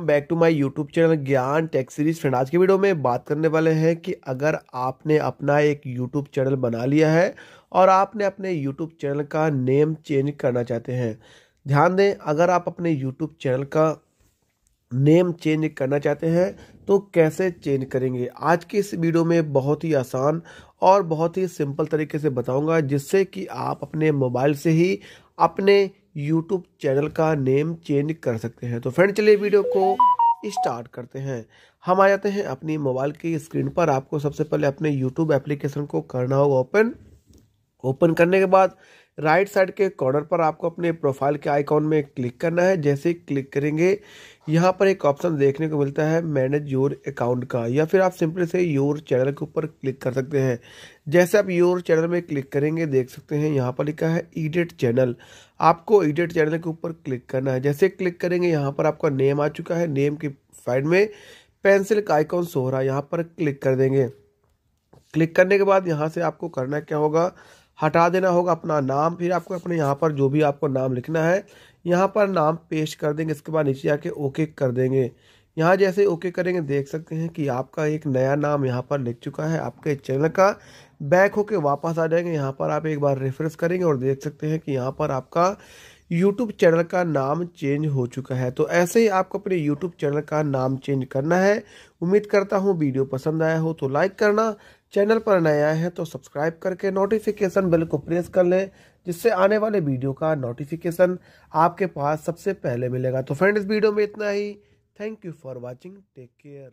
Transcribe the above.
welcome back to my YouTube channel Gyan tech series friend आज के video में बात करने वाले हैं कि अगर आपने अपना एक यूट्यूब चैनल बना लिया है और आपने अपने यूट्यूब चैनल का नेम चेंज करना चाहते हैं ध्यान दें अगर आप अपने यूट्यूब चैनल का नेम चेंज करना चाहते हैं तो कैसे चेंज करेंगे आज के इस वीडियो में बहुत ही आसान और बहुत ही सिंपल तरीके से बताऊँगा जिससे कि आप अपने मोबाइल से ही अपने यूट्यूब चैनल का नेम चेंज कर सकते हैं तो फ्रेंड चलिए वीडियो को स्टार्ट करते हैं हम आ जाते हैं अपनी मोबाइल की स्क्रीन पर आपको सबसे पहले अपने यूट्यूब एप्लीकेशन को करना होगा ओपन ओपन करने के बाद राइट साइड के कॉर्नर पर आपको अपने प्रोफाइल के आइकॉन में क्लिक करना है जैसे क्लिक करेंगे यहाँ पर एक ऑप्शन देखने को मिलता है मैनेज योर अकाउंट का या फिर आप सिंपली से योर चैनल के ऊपर क्लिक कर सकते हैं जैसे आप योर चैनल में क्लिक करेंगे देख सकते हैं यहाँ पर लिखा है ईडिट चैनल आपको ईडिट चैनल के ऊपर क्लिक करना है जैसे क्लिक करेंगे यहाँ पर आपका नेम आ चुका है नेम के साइड में पेंसिल का आइकॉन सो रहा है यहाँ पर क्लिक कर देंगे क्लिक करने के बाद यहाँ से आपको करना क्या होगा हटा देना होगा अपना नाम फिर आपको अपने यहाँ पर जो भी आपको नाम लिखना है यहाँ पर नाम पेस्ट कर देंगे इसके बाद नीचे आके ओके कर देंगे यहाँ जैसे ओके करेंगे देख सकते हैं कि आपका एक नया नाम यहाँ पर लिख चुका है आपके चैनल का बैक होके वापस आ जाएंगे यहाँ पर आप एक बार रेफरेंस करेंगे और देख सकते हैं कि यहाँ पर आपका यूट्यूब चैनल का नाम चेंज हो चुका है तो ऐसे ही आपको अपने यूट्यूब चैनल का नाम चेंज करना है उम्मीद करता हूँ वीडियो पसंद आया हो तो लाइक करना चैनल पर नए आए हैं तो सब्सक्राइब करके नोटिफिकेशन बेल को प्रेस कर लें जिससे आने वाले वीडियो का नोटिफिकेशन आपके पास सबसे पहले मिलेगा तो फ्रेंड इस वीडियो में इतना ही thank you for watching take care